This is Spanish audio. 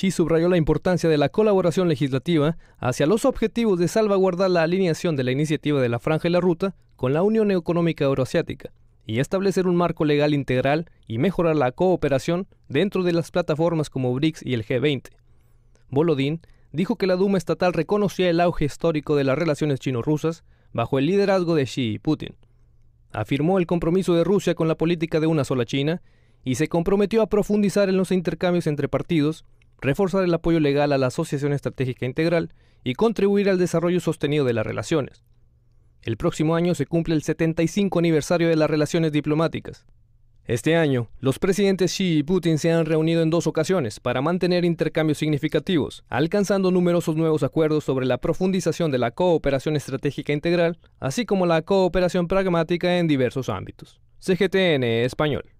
Xi subrayó la importancia de la colaboración legislativa hacia los objetivos de salvaguardar la alineación de la iniciativa de la Franja y la Ruta con la Unión Económica Euroasiática y establecer un marco legal integral y mejorar la cooperación dentro de las plataformas como BRICS y el G20. Bolodín dijo que la Duma estatal reconocía el auge histórico de las relaciones chino-rusas bajo el liderazgo de Xi y Putin. Afirmó el compromiso de Rusia con la política de una sola China y se comprometió a profundizar en los intercambios entre partidos reforzar el apoyo legal a la Asociación Estratégica Integral y contribuir al desarrollo sostenido de las relaciones. El próximo año se cumple el 75 aniversario de las relaciones diplomáticas. Este año, los presidentes Xi y Putin se han reunido en dos ocasiones para mantener intercambios significativos, alcanzando numerosos nuevos acuerdos sobre la profundización de la cooperación estratégica integral, así como la cooperación pragmática en diversos ámbitos. CGTN Español.